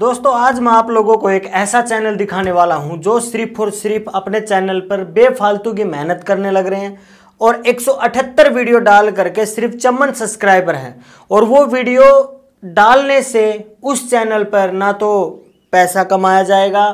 दोस्तों आज मैं आप लोगों को एक ऐसा चैनल दिखाने वाला हूं जो सिर्फ और सिर्फ अपने चैनल पर बेफालतू की मेहनत करने लग रहे हैं और 178 वीडियो डाल करके सिर्फ चमन सब्सक्राइबर हैं और वो वीडियो डालने से उस चैनल पर ना तो पैसा कमाया जाएगा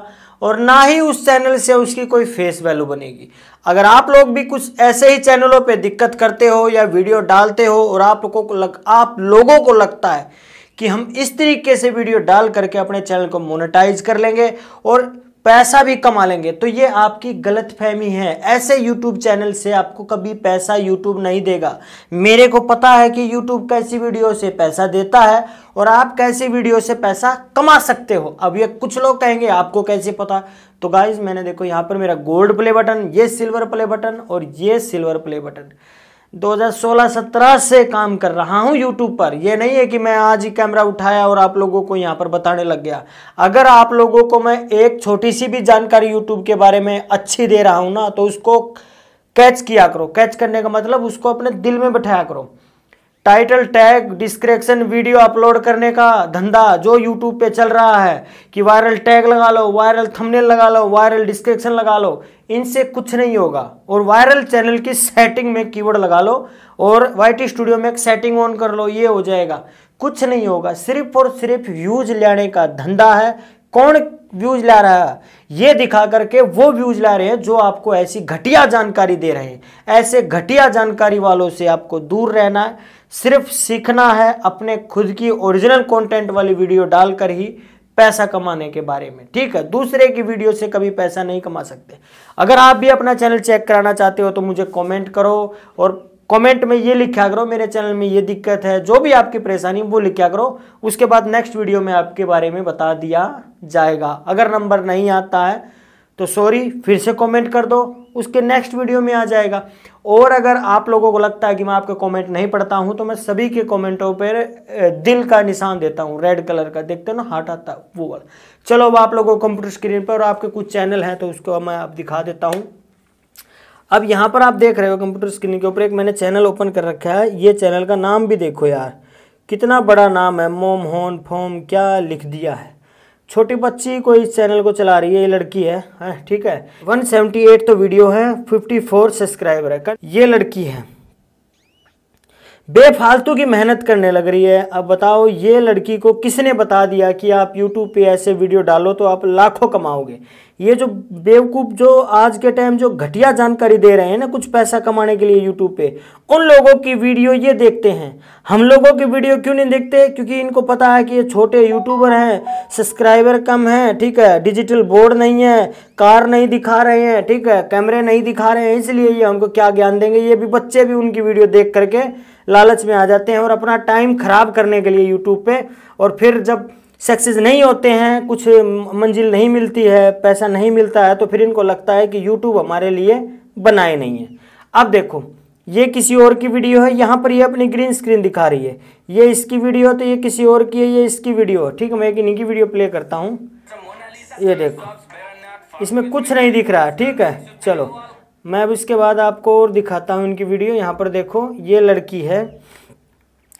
और ना ही उस चैनल से उसकी कोई फेस वैल्यू बनेगी अगर आप लोग भी कुछ ऐसे ही चैनलों पे दिक्कत करते हो या वीडियो डालते हो और आप लोगों को लग आप लोगों को लगता है कि हम इस तरीके से वीडियो डाल करके अपने चैनल को मोनेटाइज कर लेंगे और पैसा भी कमा लेंगे तो ये आपकी गलत फहमी है ऐसे YouTube चैनल से आपको कभी पैसा YouTube नहीं देगा मेरे को पता है कि YouTube कैसी वीडियो से पैसा देता है और आप कैसी वीडियो से पैसा कमा सकते हो अब ये कुछ लोग कहेंगे आपको कैसे पता तो गाइज मैंने देखो यहाँ पर मेरा गोल्ड प्ले बटन ये सिल्वर प्ले बटन और ये सिल्वर प्ले बटन 2016-17 से काम कर रहा हूं YouTube पर यह नहीं है कि मैं आज ही कैमरा उठाया और आप लोगों को यहां पर बताने लग गया अगर आप लोगों को मैं एक छोटी सी भी जानकारी YouTube के बारे में अच्छी दे रहा हूं ना तो उसको कैच किया करो कैच करने का मतलब उसको अपने दिल में बैठाया करो title tag description video upload करने का धंधा जो यूट्यूब पे चल रहा है कि वायरल टैग लगा लो वायरल थंबनेल लगा लो वायरल डिस्क्रिप्शन लगा लो इनसे कुछ नहीं होगा और वायरल चैनल की सेटिंग में कीवर्ड लगा लो और वाई स्टूडियो में एक सेटिंग ऑन कर लो ये हो जाएगा कुछ नहीं होगा सिर्फ और सिर्फ व्यूज लाने का धंधा है कौन व्यूज ला रहा है ये दिखा करके वो व्यूज ला रहे हैं जो आपको ऐसी घटिया जानकारी दे रहे हैं ऐसे घटिया जानकारी वालों से आपको दूर रहना है सिर्फ सीखना है अपने खुद की ओरिजिनल कंटेंट वाली वीडियो डालकर ही पैसा कमाने के बारे में ठीक है दूसरे की वीडियो से कभी पैसा नहीं कमा सकते अगर आप भी अपना चैनल चेक कराना चाहते हो तो मुझे कमेंट करो और कमेंट में ये लिखा करो मेरे चैनल में ये दिक्कत है जो भी आपकी परेशानी वो लिखा करो उसके बाद नेक्स्ट वीडियो में आपके बारे में बता दिया जाएगा अगर नंबर नहीं आता है तो सॉरी फिर से कमेंट कर दो उसके नेक्स्ट वीडियो में आ जाएगा और अगर आप लोगों को लगता है कि मैं आपके कमेंट नहीं पढ़ता हूँ तो मैं सभी के कमेंटों पर दिल का निशान देता हूँ रेड कलर का देखते हो ना हार्ट आता वो वाला चलो अब आप लोगों को कंप्यूटर स्क्रीन पर और आपके कुछ चैनल हैं तो उसको मैं आप दिखा देता हूँ अब यहाँ पर आप देख रहे हो कंप्यूटर स्क्रीन के ऊपर एक मैंने चैनल ओपन कर रखा है ये चैनल का नाम भी देखो यार कितना बड़ा नाम है मोम होन फोम क्या लिख दिया है छोटी बच्ची कोई इस चैनल को चला रही है ये लड़की है हाँ, ठीक है 178 तो वीडियो है 54 सब्सक्राइबर है ये लड़की है बेफालतू की मेहनत करने लग रही है अब बताओ ये लड़की को किसने बता दिया कि आप यूट्यूब पे ऐसे वीडियो डालो तो आप लाखों कमाओगे ये जो बेवकूफ़ जो आज के टाइम जो घटिया जानकारी दे रहे हैं ना कुछ पैसा कमाने के लिए यूट्यूब पे उन लोगों की वीडियो ये देखते हैं हम लोगों की वीडियो क्यों नहीं देखते क्योंकि इनको पता है कि ये छोटे यूट्यूबर हैं सब्सक्राइबर कम हैं ठीक है डिजिटल बोर्ड नहीं है कार नहीं दिखा रहे हैं ठीक है कैमरे नहीं दिखा रहे हैं इसलिए ये हमको क्या ज्ञान देंगे ये भी बच्चे भी उनकी वीडियो देख करके लालच में आ जाते हैं और अपना टाइम ख़राब करने के लिए यूट्यूब पे और फिर जब सक्सेस नहीं होते हैं कुछ मंजिल नहीं मिलती है पैसा नहीं मिलता है तो फिर इनको लगता है कि यूट्यूब हमारे लिए बनाए नहीं है अब देखो ये किसी और की वीडियो है यहाँ पर ये अपनी ग्रीन स्क्रीन दिखा रही है ये इसकी वीडियो तो ये किसी और की है ये इसकी वीडियो है ठीक है मैं इन्हीं की वीडियो प्ले करता हूँ ये देखो इसमें कुछ नहीं दिख रहा ठीक है चलो मैं अब इसके बाद आपको और दिखाता हूँ इनकी वीडियो यहाँ पर देखो ये लड़की है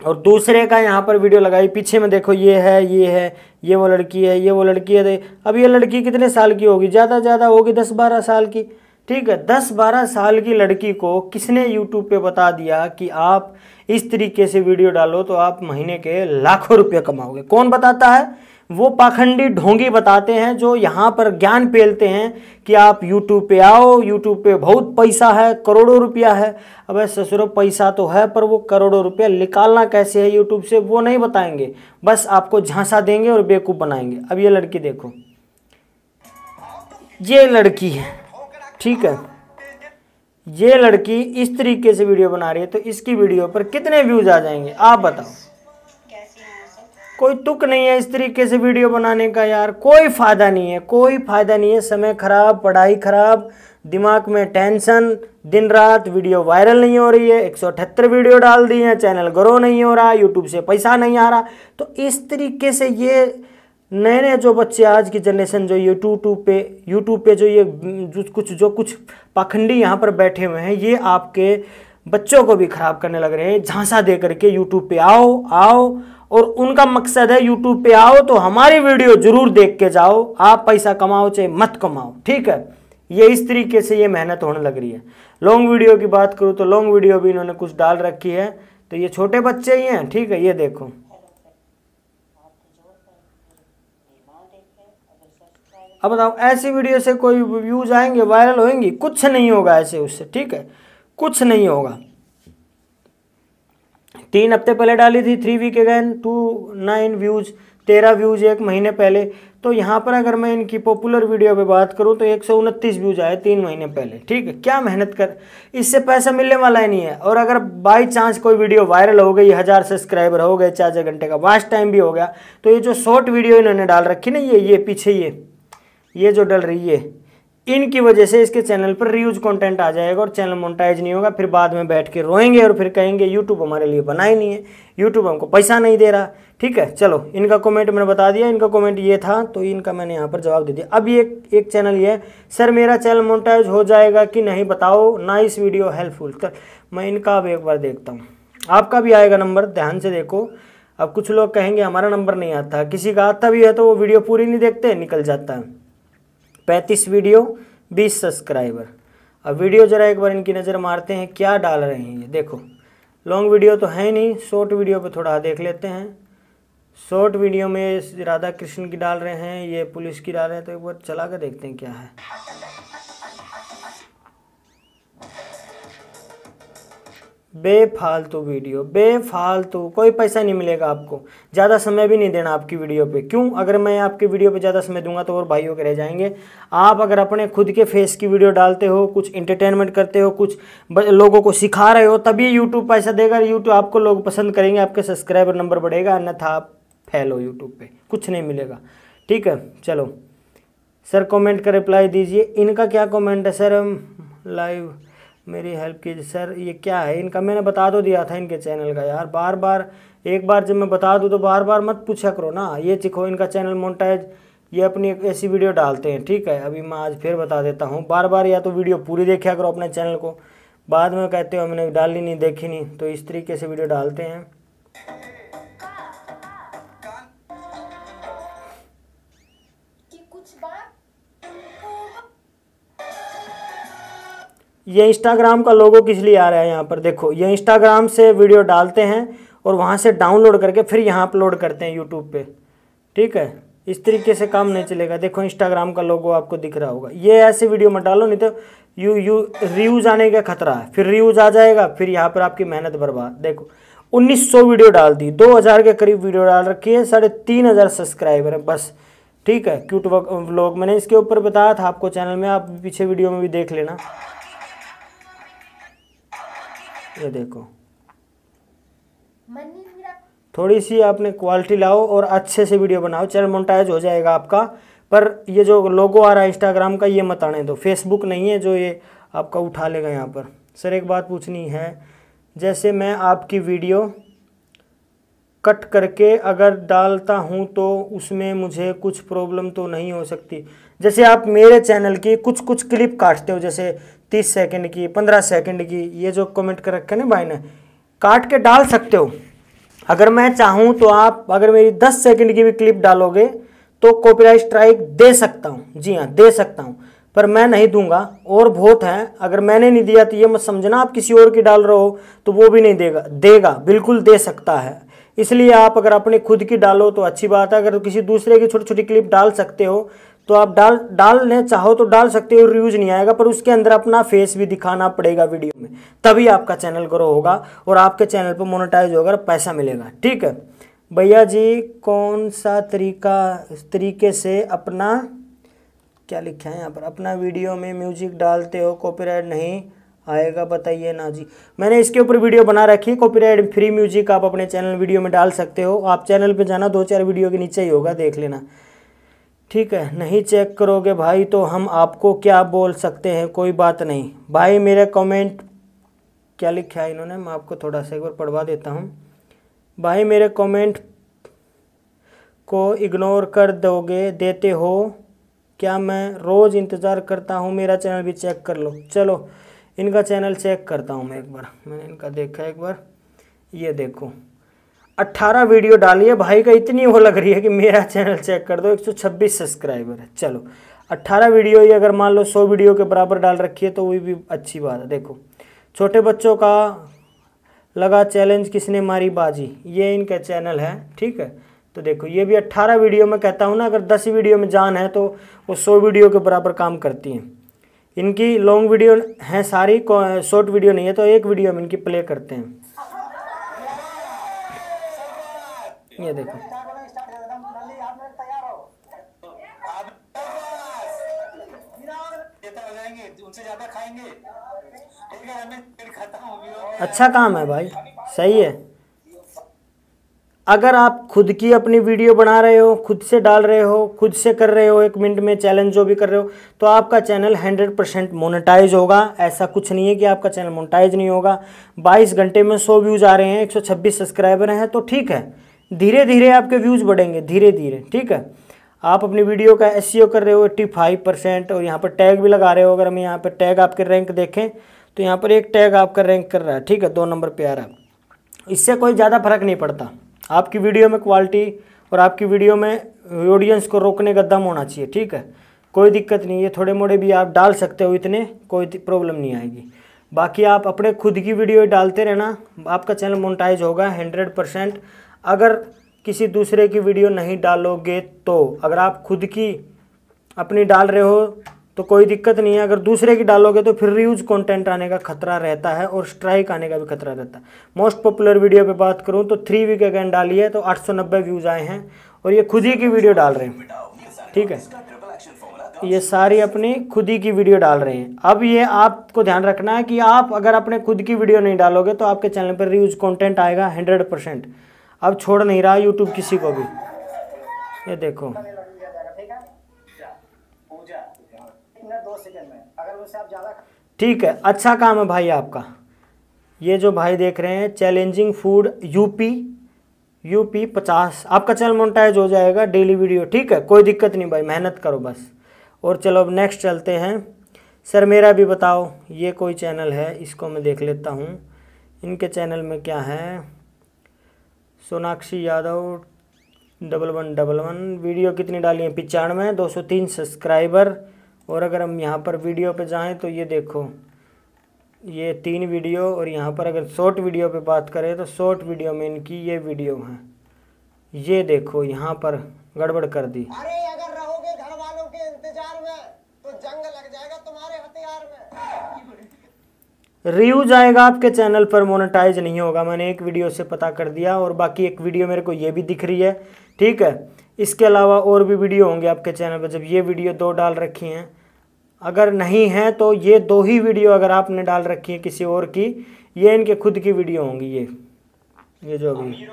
और दूसरे का यहाँ पर वीडियो लगाई पीछे में देखो ये है ये है ये वो लड़की है ये वो लड़की है अब ये लड़की कितने साल की होगी ज़्यादा ज़्यादा होगी दस बारह साल की ठीक है दस बारह साल की लड़की को किसने यूट्यूब पे बता दिया कि आप इस तरीके से वीडियो डालो तो आप महीने के लाखों रुपये कमाओगे कौन बताता है वो पाखंडी ढोंगी बताते हैं जो यहाँ पर ज्ञान पेलते हैं कि आप यूट्यूब पे आओ यूट्यूब पे बहुत पैसा है करोड़ों रुपया है अब ससुर पैसा तो है पर वो करोड़ों रुपया निकालना कैसे है यूट्यूब से वो नहीं बताएंगे बस आपको झांसा देंगे और बेवकूफ़ बनाएंगे अब ये लड़की देखो ये लड़की है ठीक है ये लड़की इस तरीके से वीडियो बना रही है तो इसकी वीडियो पर कितने व्यूज़ आ जाएंगे आप बताओ कोई तुक नहीं है इस तरीके से वीडियो बनाने का यार कोई फ़ायदा नहीं है कोई फ़ायदा नहीं है समय ख़राब पढ़ाई ख़राब दिमाग में टेंशन दिन रात वीडियो वायरल नहीं हो रही है एक वीडियो डाल दी है चैनल ग्रो नहीं हो रहा यूट्यूब से पैसा नहीं आ रहा तो इस तरीके से ये नए नए जो बच्चे आज की जनरेशन जो यूट्यूब टू पे यूट्यूब पे जो ये जो कुछ जो कुछ पाखंडी यहाँ पर बैठे हुए हैं ये आपके बच्चों को भी ख़राब करने लग रहे हैं झांसा दे करके यूट्यूब पे आओ आओ और उनका मकसद है यूट्यूब पे आओ तो हमारी वीडियो जरूर देख के जाओ आप पैसा कमाओ चाहे मत कमाओ ठीक है ये इस तरीके से ये मेहनत होने लग रही है लॉन्ग वीडियो की बात करूँ तो लॉन्ग वीडियो भी इन्होंने कुछ डाल रखी है तो ये छोटे बच्चे ही हैं ठीक है ये देखो अब बताओ ऐसी वीडियो से कोई व्यूज आएंगे वायरल होएंगी कुछ नहीं होगा ऐसे उससे ठीक है कुछ नहीं होगा तीन हफ्ते पहले डाली थी three week again two nine views तेरह व्यूज़ एक महीने पहले तो यहाँ पर अगर मैं इनकी पॉपुलर वीडियो पे बात करूँ तो एक सौ उनतीस व्यूज़ आए तीन महीने पहले ठीक है क्या मेहनत कर इससे पैसा मिलने वाला ही नहीं है और अगर बाई चांस कोई वीडियो वायरल हो गई हज़ार सब्सक्राइबर हो गए चार घंटे का वास्ट टाइम भी हो गया तो ये जो शॉर्ट वीडियो इन्होंने डाल रखी ना ये ये पीछे ये ये जो डल रही है इनकी वजह से इसके चैनल पर रिव्यूज कंटेंट आ जाएगा और चैनल मोनेटाइज नहीं होगा फिर बाद में बैठ के रोएंगे और फिर कहेंगे यूट्यूब हमारे लिए बना ही नहीं है यूट्यूब हमको पैसा नहीं दे रहा ठीक है चलो इनका कमेंट मैंने बता दिया इनका कमेंट ये था तो इनका मैंने यहाँ पर जवाब दे दिया अब ये एक चैनल ये है सर मेरा चैनल मोनिटाइज हो जाएगा कि नहीं बताओ नाइस वीडियो हेल्पफुल तो मैं इनका अब एक बार देखता हूँ आपका भी आएगा नंबर ध्यान से देखो अब कुछ लोग कहेंगे हमारा नंबर नहीं आता किसी का आता भी है तो वो वीडियो पूरी नहीं देखते निकल जाता है पैंतीस वीडियो बीस सब्सक्राइबर अब वीडियो ज़रा एक बार इनकी नज़र मारते हैं क्या डाल रहे हैं ये देखो लॉन्ग वीडियो तो है नहीं शॉर्ट वीडियो पे थोड़ा देख लेते हैं शॉर्ट वीडियो में राधा कृष्ण की डाल रहे हैं ये पुलिस की डाल रहे हैं तो एक बार चला कर देखते हैं क्या है बेफालतू वीडियो बेफालतू कोई पैसा नहीं मिलेगा आपको ज़्यादा समय भी नहीं देना आपकी वीडियो पे क्यों अगर मैं आपकी वीडियो पे ज़्यादा समय दूंगा तो और भाइयों के रह जाएंगे आप अगर अपने खुद के फेस की वीडियो डालते हो कुछ इंटरटेनमेंट करते हो कुछ लोगों को सिखा रहे हो तभी यूट्यूब पैसा देगा यूट्यूब आपको लोग पसंद करेंगे आपके सब्सक्राइबर नंबर बढ़ेगा अन्यथा आप फैलो यूट्यूब पर कुछ नहीं मिलेगा ठीक है चलो सर कॉमेंट का रिप्लाई दीजिए इनका क्या कॉमेंट है सर लाइव मेरी हेल्प कीजिए सर ये क्या है इनका मैंने बता तो दिया था इनके चैनल का यार बार बार एक बार जब मैं बता दूँ तो बार बार मत पूछा करो ना ये चिखो इनका चैनल मोनटाइज ये अपनी एक ऐसी वीडियो डालते हैं ठीक है अभी मैं आज फिर बता देता हूँ बार बार या तो वीडियो पूरी देखा करो अपने चैनल को बाद में कहते हो मैंने डाली नहीं देखी नहीं तो इस तरीके से वीडियो डालते हैं ये इंस्टाग्राम का लोगो किस लिए आ रहा है यहाँ पर देखो ये इंस्टाग्राम से वीडियो डालते हैं और वहाँ से डाउनलोड करके फिर यहाँ अपलोड करते हैं यूट्यूब पे ठीक है इस तरीके से काम नहीं चलेगा देखो इंस्टाग्राम का लोगो आपको दिख रहा होगा ये ऐसे वीडियो मत डालो नहीं तो यू यू रिव्यूज़ आने का खतरा है फिर रिव्यूज़ आ जाएगा फिर यहाँ पर आपकी मेहनत बर्बाद देखो 1900 वीडियो डाल दी 2000 के करीब वीडियो डाल रखी है साढ़े तीन हज़ार सब्सक्राइबर है बस ठीक है क्यूट व्लॉग मैंने इसके ऊपर बताया था आपको चैनल में आप पीछे वीडियो में भी देख लेना ये देखो थोड़ी सी आपने क्वालिटी लाओ और अच्छे से वीडियो बनाओ चल मोन्टाइज हो जाएगा आपका पर ये जो लोगो आ रहा है इंस्टाग्राम का ये मत आने दो फेसबुक नहीं है जो ये आपका उठा लेगा यहाँ पर सर एक बात पूछनी है जैसे मैं आपकी वीडियो कट करके अगर डालता हूँ तो उसमें मुझे कुछ प्रॉब्लम तो नहीं हो सकती जैसे आप मेरे चैनल की कुछ कुछ क्लिप काटते हो जैसे तीस सेकंड की पंद्रह सेकंड की ये जो कमेंट कर रखे ना भाई ने काट के डाल सकते हो अगर मैं चाहूँ तो आप अगर मेरी दस सेकंड की भी क्लिप डालोगे तो कॉपीराइट स्ट्राइक दे सकता हूँ जी हाँ दे सकता हूँ पर मैं नहीं दूंगा और बहुत है अगर मैंने नहीं दिया तो ये मत समझना आप किसी और की डाल रहे हो तो वो भी नहीं देगा देगा बिल्कुल दे सकता है इसलिए आप अगर अपने खुद की डालो तो अच्छी बात है अगर किसी दूसरे की छोटी छोटी क्लिप डाल सकते हो तो आप डाल डालने चाहो तो डाल सकते हो रिव्यूज नहीं आएगा पर उसके अंदर अपना फेस भी दिखाना पड़ेगा वीडियो में तभी आपका चैनल ग्रो होगा और आपके चैनल पर मोनेटाइज होगा पैसा मिलेगा ठीक है भैया जी कौन सा तरीका तरीके से अपना क्या लिखा है यहाँ पर अपना वीडियो में म्यूजिक डालते हो कॉपीराइट नहीं आएगा बताइए ना जी मैंने इसके ऊपर वीडियो बना रखी है कॉपीराइट फ्री म्यूजिक आप अपने चैनल वीडियो में डाल सकते हो आप चैनल पे जाना दो चार वीडियो के नीचे ही होगा देख लेना ठीक है नहीं चेक करोगे भाई तो हम आपको क्या बोल सकते हैं कोई बात नहीं भाई मेरे कमेंट क्या लिखा है इन्होंने मैं आपको थोड़ा सा एक बार पढ़वा देता हूँ भाई मेरे कॉमेंट को इग्नोर कर दोगे देते हो क्या मैं रोज़ इंतज़ार करता हूँ मेरा चैनल भी चेक कर लो चलो इनका चैनल चेक करता हूँ मैं एक बार मैंने इनका देखा एक बार ये देखो 18 वीडियो डाली है भाई का इतनी वो लग रही है कि मेरा चैनल चेक कर दो 126 सब्सक्राइबर है चलो 18 वीडियो ये अगर मान लो 100 वीडियो के बराबर डाल रखी है तो वो भी अच्छी बात है देखो छोटे बच्चों का लगा चैलेंज किसने मारी बाजी ये इनका चैनल है ठीक है तो देखो ये भी अट्ठारह वीडियो में कहता हूँ ना अगर दस वीडियो में जान है तो वो सौ वीडियो के बराबर काम करती हैं इनकी लॉन्ग वीडियो है सारी शॉर्ट वीडियो नहीं है तो एक वीडियो हम इनकी प्ले करते हैं ये देखो अच्छा काम है भाई सही है अगर आप खुद की अपनी वीडियो बना रहे हो खुद से डाल रहे हो खुद से कर रहे हो एक मिनट में चैलेंज जो भी कर रहे हो तो आपका चैनल 100 परसेंट मोनिटाइज होगा ऐसा कुछ नहीं है कि आपका चैनल मोनिटाइज नहीं होगा 22 घंटे में 100 व्यूज आ रहे हैं 126 सब्सक्राइबर हैं तो ठीक है धीरे धीरे आपके व्यूज बढ़ेंगे धीरे धीरे ठीक है आप अपनी वीडियो का एस e कर रहे हो एट्टी फाइव परसेंट और यहाँ पर टैग भी लगा रहे हो अगर हम यहाँ पर टैग आपके रैंक देखें तो यहाँ पर एक टैग आपका रैंक कर रहा है ठीक है दो नंबर पर आ रहा है इससे कोई ज़्यादा फर्क नहीं पड़ता आपकी वीडियो में क्वालिटी और आपकी वीडियो में ऑडियंस को रोकने का दम होना चाहिए ठीक है कोई दिक्कत नहीं है थोड़े मोड़े भी आप डाल सकते हो इतने कोई प्रॉब्लम नहीं आएगी बाकी आप अपने खुद की वीडियो डालते रहना आपका चैनल मोनटाइज होगा हंड्रेड परसेंट अगर किसी दूसरे की वीडियो नहीं डालोगे तो अगर आप खुद की अपनी डाल रहे हो तो कोई दिक्कत नहीं है अगर दूसरे की डालोगे तो फिर रिव्यूज कंटेंट आने का खतरा रहता है और स्ट्राइक आने का भी खतरा रहता है मोस्ट पॉपुलर वीडियो पे बात करूँ तो थ्री वीक अगेन डाली है तो 890 व्यूज़ आए हैं और ये खुद ही की वीडियो डाल रहे हैं ठीक है ये सारी अपनी खुद ही की वीडियो डाल रहे हैं अब ये आपको ध्यान रखना है कि आप अगर अपने खुद की वीडियो नहीं डालोगे तो आपके चैनल पर रिव्यूज कॉन्टेंट आएगा हंड्रेड अब छोड़ नहीं रहा यूट्यूब किसी को भी ये देखो ठीक है अच्छा काम है भाई आपका ये जो भाई देख रहे हैं चैलेंजिंग फूड यूपी यूपी पचास आपका चैनल मोनटाइज हो जाएगा डेली वीडियो ठीक है कोई दिक्कत नहीं भाई मेहनत करो बस और चलो अब नेक्स्ट चलते हैं सर मेरा भी बताओ ये कोई चैनल है इसको मैं देख लेता हूँ इनके चैनल में क्या है Sonakshi Yadav double one double one video कितनी डाली है पिचानवे दो सौ तीन सब्सक्राइबर और अगर हम यहाँ पर वीडियो पे जाएं तो ये देखो ये तीन वीडियो और यहाँ पर अगर शॉर्ट वीडियो पे बात करें तो शॉर्ट वीडियो में इनकी ये वीडियो है ये देखो यहाँ पर गड़बड़ कर दी अरे अगर रहोगे घर वालों के इंतजार में तो जंग लग जाएगा तुम्हारे हथियार में रिव्यू जाएगा आपके चैनल पर मोनेटाइज नहीं होगा मैंने एक वीडियो से पता कर दिया और बाकी एक वीडियो मेरे को ये भी दिख रही है ठीक है इसके अलावा और भी वीडियो होंगे आपके चैनल पर जब ये वीडियो दो डाल रखी हैं अगर नहीं है तो ये दो ही वीडियो अगर आपने डाल रखी है किसी और की ये इनके खुद की वीडियो होंगी ये ये जो अभी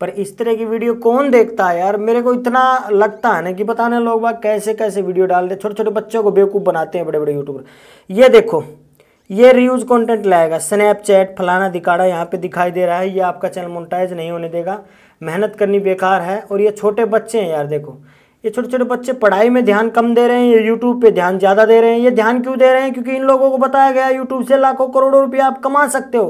पर इस तरह की वीडियो कौन देखता है यार मेरे को इतना लगता है ना कि पता नहीं लोग बाग कैसे कैसे वीडियो डाल रहे छोटे छोटे बच्चों को बेवकूफ़ बनाते हैं बड़े बड़े यूट्यूबर ये देखो ये रिव्यूज कंटेंट लाएगा स्नैपचैट फलाना दिखाड़ा यहाँ पे दिखाई दे रहा है ये आपका चैनल मोनिटाइज नहीं होने देगा मेहनत करनी बेकार है और ये छोटे बच्चे हैं यार देखो ये छोटे छोटे बच्चे पढ़ाई में ध्यान कम दे रहे हैं ये यूट्यूब पे ध्यान ज़्यादा दे रहे हैं ये ध्यान क्यों दे रहे हैं क्योंकि इन लोगों को बताया गया यूट्यूब से लाखों करोड़ों रुपया आप कमा सकते हो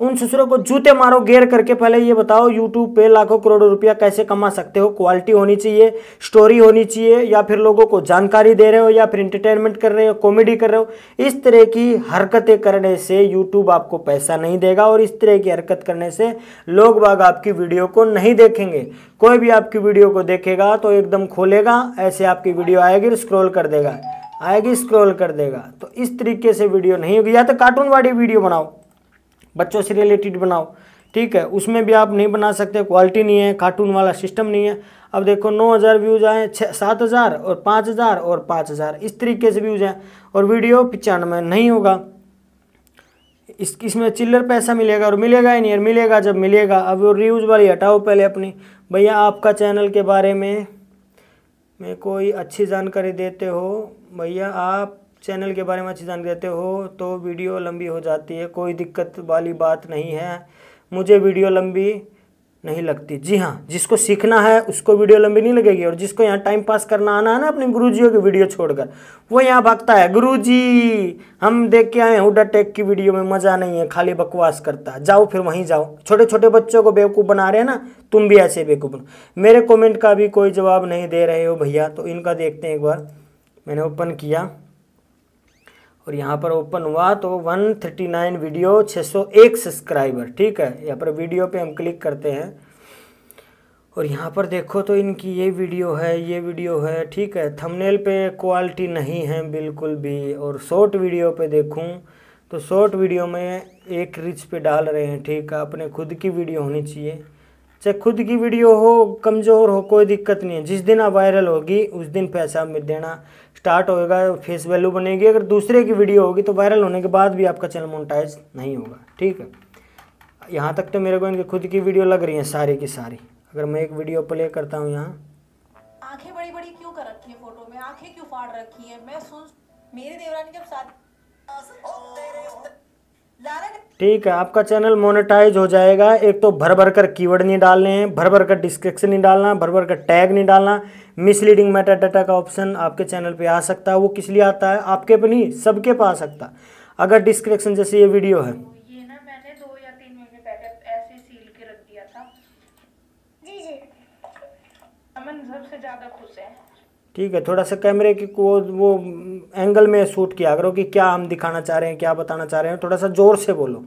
उन ससुरों को जूते मारो घेर करके पहले ये बताओ यूट्यूब पे लाखों करोड़ों रुपया कैसे कमा सकते हो क्वालिटी होनी चाहिए स्टोरी होनी चाहिए या फिर लोगों को जानकारी दे रहे हो या फिर इंटरटेनमेंट कर रहे हो कॉमेडी कर रहे हो इस तरह की हरकतें करने से यूट्यूब आपको पैसा नहीं देगा और इस तरह की हरकत करने से लोग बाग आपकी वीडियो को नहीं देखेंगे कोई भी आपकी वीडियो को देखेगा तो एकदम खोलेगा ऐसे आपकी वीडियो आएगी स्क्रोल कर देगा आएगी स्क्रोल कर देगा तो इस तरीके से वीडियो नहीं होगी या तो कार्टून वाली वीडियो बनाओ बच्चों से रिलेटेड बनाओ ठीक है उसमें भी आप नहीं बना सकते क्वालिटी नहीं है कार्टून वाला सिस्टम नहीं है अब देखो नौ हज़ार व्यूज़ आए छः सात हज़ार और पाँच हज़ार और पाँच हज़ार इस तरीके से व्यूज़ आए और वीडियो पचानवे नहीं होगा इस इसमें चिल्लर पैसा मिलेगा और मिलेगा ही नहीं और मिलेगा जब मिलेगा अब वो रिव्यूज़ वाली हटाओ पहले अपनी भैया आपका चैनल के बारे में में कोई अच्छी जानकारी देते हो भैया आप चैनल के बारे में अच्छी जानकारी देते हो तो वीडियो लंबी हो जाती है कोई दिक्कत वाली बात नहीं है मुझे वीडियो लंबी नहीं लगती जी हाँ जिसको सीखना है उसको वीडियो लंबी नहीं लगेगी और जिसको यहाँ टाइम पास करना आना है ना अपने गुरुजियों की वीडियो छोड़कर वो यहाँ भागता है जी हम देख के आए हुडा टेक की वीडियो में मज़ा नहीं है खाली बकवास करता है जाओ फिर वहीं जाओ छोटे छोटे बच्चों को बेवकूफ़ बना रहे हैं ना तुम भी ऐसे बेवकूफ़ बनो मेरे कॉमेंट का भी कोई जवाब नहीं दे रहे हो भैया तो इनका देखते हैं एक बार मैंने ओपन किया और यहाँ पर ओपन हुआ तो 139 वीडियो 601 सब्सक्राइबर ठीक है यहाँ पर वीडियो पे हम क्लिक करते हैं और यहाँ पर देखो तो इनकी ये वीडियो है ये वीडियो है ठीक है थंबनेल पे क्वालिटी नहीं है बिल्कुल भी और शॉर्ट वीडियो पे देखूँ तो शॉर्ट वीडियो में एक रिच पे डाल रहे हैं ठीक है अपने खुद की वीडियो होनी चाहिए चाहे खुद की वीडियो हो कमज़ोर हो कोई दिक्कत नहीं है जिस दिन आप वायरल होगी उस दिन पैसा देना स्टार्ट होएगा फेस वैल्यू बनेगी अगर दूसरे की वीडियो होगी तो वायरल होने के बाद भी आपका चैनल मोनिटाइज नहीं होगा ठीक है यहाँ तक तो मेरे को इनकी खुद की वीडियो लग रही है सारी की सारी अगर मैं एक वीडियो प्ले करता हूँ यहाँ आंखें बड़ी बड़ी क्यों कर रखी है फोटो में आंखें क्यों फाड़ रखी है मैं सुन मेरी देवरानी जब साथ ठीक है आपका चैनल मोनेटाइज हो जाएगा एक तो भर भर कर कीवर्ड नहीं डालने हैं भर भर कर डिस्क्रिप्शन नहीं डालना भर भर कर टैग नहीं डालना मिसलीडिंग मेटा डाटा का ऑप्शन आपके चैनल पे आ सकता है वो किस लिए आता है आपके पे नहीं सबके पे आ सकता अगर डिस्क्रिप्शन जैसे ये वीडियो है ठीक है थोड़ा सा कैमरे की को वो एंगल में शूट किया करो कि क्या हम दिखाना चाह रहे हैं क्या बताना चाह रहे हैं थोड़ा सा ज़ोर से बोलो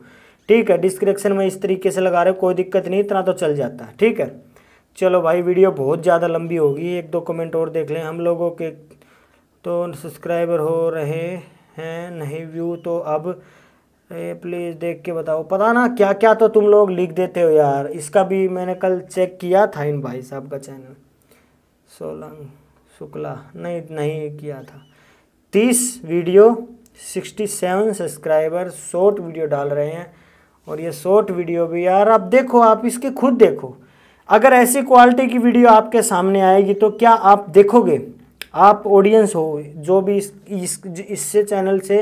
ठीक है डिस्क्रिप्शन में इस तरीके से लगा रहे कोई दिक्कत नहीं इतना तो चल जाता है ठीक है चलो भाई वीडियो बहुत ज़्यादा लंबी होगी एक दो कमेंट और देख लें हम लोगों के तो सब्सक्राइबर हो रहे हैं नहीं व्यू तो अब प्लीज़ देख के बताओ पता ना क्या क्या तो तुम लोग लिख देते हो यार इसका भी मैंने कल चेक किया था इन भाई साहब का चैनल सोलंग शुक्ला नहीं नहीं किया था तीस video sixty seven subscriber short video डाल रहे हैं और ये शॉर्ट वीडियो भी यार आप देखो आप इसके खुद देखो अगर ऐसी क्वालिटी की वीडियो आपके सामने आएगी तो क्या आप देखोगे आप ऑडियंस हो जो भी इस इससे चैनल से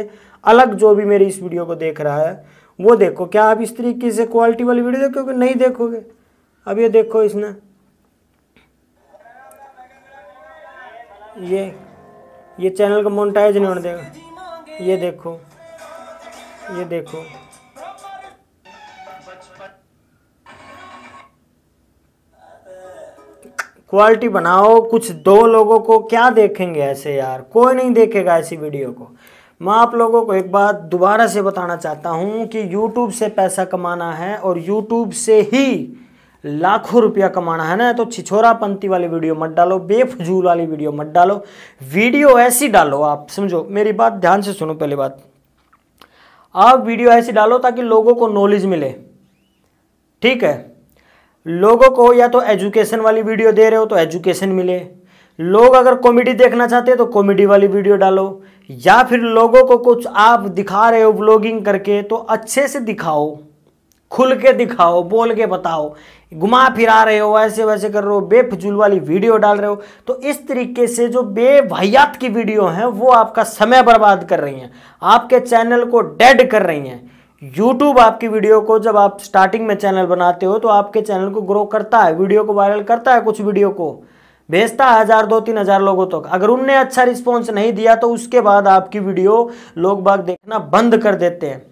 अलग जो भी मेरी इस वीडियो को देख रहा है वो देखो क्या आप इस तरीके से क्वालिटी वाली वीडियो देखोगे नहीं देखोगे अब ये देखो इसने ये ये चैनल का मोनटाइज नहीं होने देगा ये देखो ये देखो क्वालिटी बनाओ कुछ दो लोगों को क्या देखेंगे ऐसे यार कोई नहीं देखेगा ऐसी वीडियो को मैं आप लोगों को एक बात दोबारा से बताना चाहता हूँ कि यूट्यूब से पैसा कमाना है और यूट्यूब से ही लाखों रुपया कमाना है ना तो पंती वाली वीडियो मत डालो बेफजूल वाली वीडियो मत डालो वीडियो ऐसी डालो आप समझो मेरी बात ध्यान से सुनो पहली बात आप वीडियो ऐसी डालो ताकि लोगों को नॉलेज मिले ठीक है लोगों को या तो एजुकेशन वाली वीडियो दे रहे हो तो एजुकेशन मिले लोग अगर कॉमेडी देखना चाहते हैं तो कॉमेडी वाली वीडियो डालो या फिर लोगों को कुछ आप दिखा रहे हो ब्लॉगिंग करके तो अच्छे से दिखाओ खुल के दिखाओ बोल के बताओ घुमा फिरा रहे हो ऐसे वैसे कर रहे हो बेफजूल वाली वीडियो डाल रहे हो तो इस तरीके से जो बेभयात की वीडियो हैं वो आपका समय बर्बाद कर रही हैं आपके चैनल को डेड कर रही हैं यूट्यूब आपकी वीडियो को जब आप स्टार्टिंग में चैनल बनाते हो तो आपके चैनल को ग्रो करता है वीडियो को वायरल करता है कुछ वीडियो को भेजता है हज़ार दो तीन हज़ार लोगों तक तो। अगर उनने अच्छा रिस्पॉन्स नहीं दिया तो उसके बाद आपकी वीडियो लोग बाग देखना बंद कर देते हैं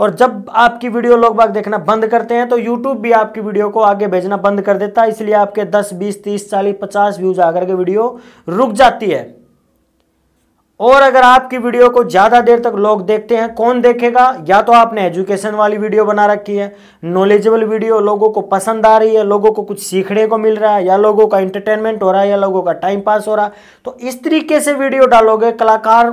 और जब आपकी वीडियो लोग बाग देखना बंद करते हैं तो यूट्यूब भी आपकी वीडियो को आगे भेजना बंद कर देता है इसलिए आपके दस बीस तीस चालीस पचास व्यूज आकर के वीडियो रुक जाती है और अगर आपकी वीडियो को ज़्यादा देर तक लोग देखते हैं कौन देखेगा या तो आपने एजुकेशन वाली वीडियो बना रखी है नॉलेजेबल वीडियो लोगों को पसंद आ रही है लोगों को कुछ सीखने को मिल रहा है या लोगों का एंटरटेनमेंट हो रहा है या लोगों का टाइम पास हो रहा है तो इस तरीके से वीडियो डालोगे कलाकार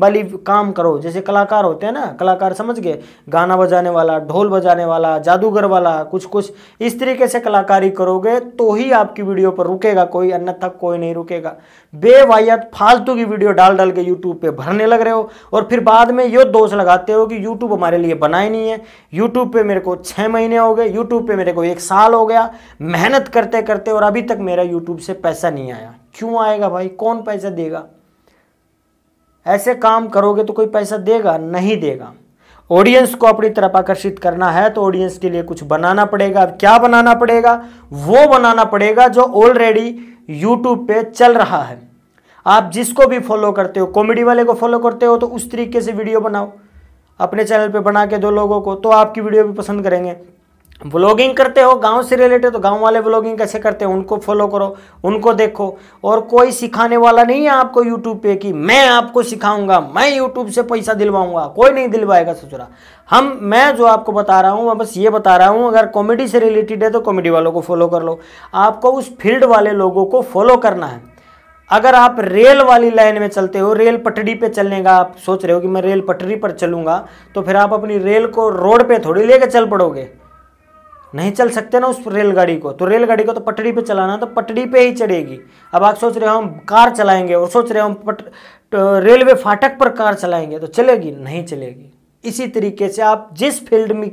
वाली काम करो जैसे कलाकार होते हैं ना कलाकार समझ गए गाना बजाने वाला ढोल बजाने वाला जादूगर वाला कुछ कुछ इस तरीके से कलाकारी करोगे तो ही आपकी वीडियो पर रुकेगा कोई अन्यथा कोई नहीं रुकेगा बेवायत फालतू की वीडियो डाल डाल के यूट्यूब पर भरने लग रहे हो और फिर बाद में ये दोष लगाते हो कि यूट्यूब हमारे लिए बना ही नहीं है यूट्यूब पर मेरे को छः महीने हो गए यूट्यूब पर मेरे को एक साल हो गया मेहनत करते करते और अभी तक मेरा यूट्यूब से पैसा नहीं आया क्यों आएगा भाई कौन पैसा देगा ऐसे काम करोगे तो कोई पैसा देगा नहीं देगा ऑडियंस को अपनी तरफ आकर्षित करना है तो ऑडियंस के लिए कुछ बनाना पड़ेगा अब क्या बनाना पड़ेगा वो बनाना पड़ेगा जो ऑलरेडी यूट्यूब पे चल रहा है आप जिसको भी फॉलो करते हो कॉमेडी वाले को फॉलो करते हो तो उस तरीके से वीडियो बनाओ अपने चैनल पे बना के दो लोगों को तो आपकी वीडियो भी पसंद करेंगे ब्लॉगिंग करते हो गांव से रिलेटेड तो गांव वाले ब्लॉगिंग कैसे करते हो उनको फॉलो करो उनको देखो और कोई सिखाने वाला नहीं है आपको यूट्यूब पे कि मैं आपको सिखाऊंगा मैं यूट्यूब से पैसा दिलवाऊंगा कोई नहीं दिलवाएगा ससुरा हम मैं जो आपको बता रहा हूँ मैं बस ये बता रहा हूँ अगर कॉमेडी से रिलेटेड है तो कॉमेडी वालों को फॉलो कर लो आपको उस फील्ड वाले लोगों को फॉलो करना है अगर आप रेल वाली लाइन में चलते हो रेल पटरी पे चलने का आप सोच रहे हो कि मैं रेल पटरी पर चलूँगा तो फिर आप अपनी रेल को रोड पे थोड़ी लेके चल पड़ोगे नहीं चल सकते ना उस रेलगाड़ी को तो रेलगाड़ी को तो पटरी पे चलाना तो पटरी पे ही चढ़ेगी अब आप सोच रहे हो हम कार चलाएंगे और सोच रहे हो हम पट तो रेलवे फाटक पर कार चलाएंगे तो चलेगी नहीं चलेगी इसी तरीके से आप जिस फील्ड में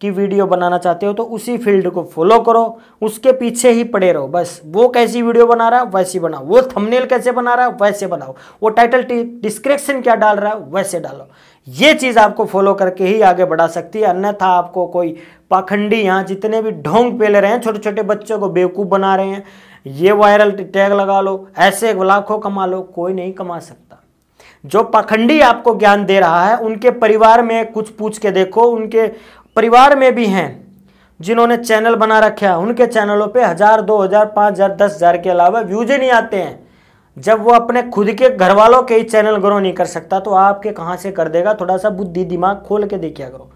की वीडियो बनाना चाहते हो तो उसी फील्ड को फॉलो करो उसके पीछे ही पड़े रहो बस वो कैसी वीडियो बना रहा है वैसी बनाओ वो थंबनेल कैसे बना रहा है वैसे बनाओ वो टाइटल डिस्क्रिप्शन क्या डाल रहा है वैसे डालो ये चीज़ आपको फॉलो करके ही आगे बढ़ा सकती है अन्यथा आपको कोई पाखंडी यहाँ जितने भी ढोंग पेल रहे हैं छोटे छोटे बच्चों को बेवकूफ़ बना रहे हैं ये वायरल टैग लगा लो ऐसे लाखों कमा लो कोई नहीं कमा सकता जो पाखंडी आपको ज्ञान दे रहा है उनके परिवार में कुछ पूछ के देखो उनके परिवार में भी हैं जिन्होंने चैनल बना रखे हैं उनके चैनलों पे हज़ार दो हज़ार पाँच हज़ार दस हज़ार के अलावा व्यूज ही नहीं आते हैं जब वो अपने खुद के घर वालों के ही चैनल ग्रो नहीं कर सकता तो आपके कहाँ से कर देगा थोड़ा सा बुद्धि दिमाग खोल के देखिया करो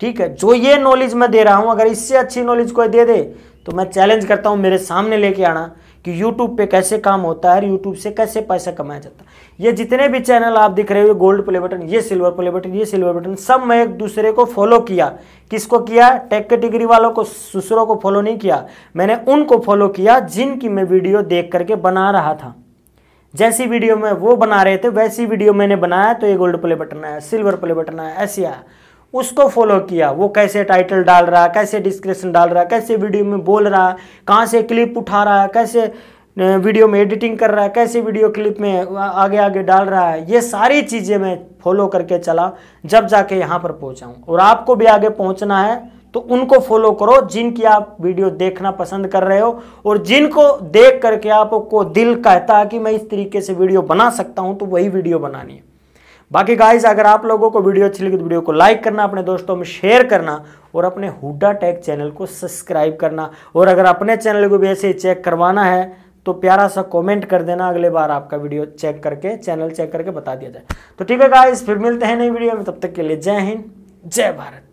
ठीक है जो ये नॉलेज मैं दे रहा हूँ अगर इससे अच्छी नॉलेज कोई दे दे तो मैं चैलेंज करता हूँ मेरे सामने लेके आना कि यूट्यूब पे कैसे काम होता है और यूट्यूब से कैसे पैसा कमाया जाता है ये जितने भी चैनल आप दिख रहे हो गोल्ड प्ले बटन ये सिल्वर प्ले बटन ये सिल्वर बटन सब मैं एक दूसरे को फॉलो किया किसको किया टेक कैटेगरी वालों को सुसरों को फॉलो नहीं किया मैंने उनको फॉलो किया जिनकी मैं वीडियो देख करके बना रहा था जैसी वीडियो में वो बना रहे थे वैसी वीडियो मैंने बनाया तो ये गोल्ड प्ले बटन है सिल्वर प्ले बटन है ऐसी आया उसको फॉलो किया वो कैसे टाइटल डाल रहा कैसे डिस्क्रिप्शन डाल रहा कैसे वीडियो में बोल रहा कहाँ से क्लिप उठा रहा कैसे वीडियो में एडिटिंग कर रहा है कैसे वीडियो क्लिप में आगे आगे डाल रहा है ये सारी चीज़ें मैं फॉलो करके चला जब जाके यहाँ पर पहुँचाऊँ और आपको भी आगे पहुँचना है तो उनको फॉलो करो जिनकी आप वीडियो देखना पसंद कर रहे हो और जिनको देख करके आपको दिल कहता है कि मैं इस तरीके से वीडियो बना सकता हूं तो वही वीडियो बनानी है बाकी गाइस अगर आप लोगों को वीडियो अच्छी लगी तो वीडियो को लाइक करना अपने दोस्तों में शेयर करना और अपने हुडा टैग चैनल को सब्सक्राइब करना और अगर अपने चैनल को भी ऐसे ही चेक करवाना है तो प्यारा सा कमेंट कर देना अगले बार आपका वीडियो चेक करके चैनल चेक करके बता दिया जाए तो ठीक है गाइस फिर मिलते हैं नई वीडियो में तब तक के लिए जय हिंद जय भारत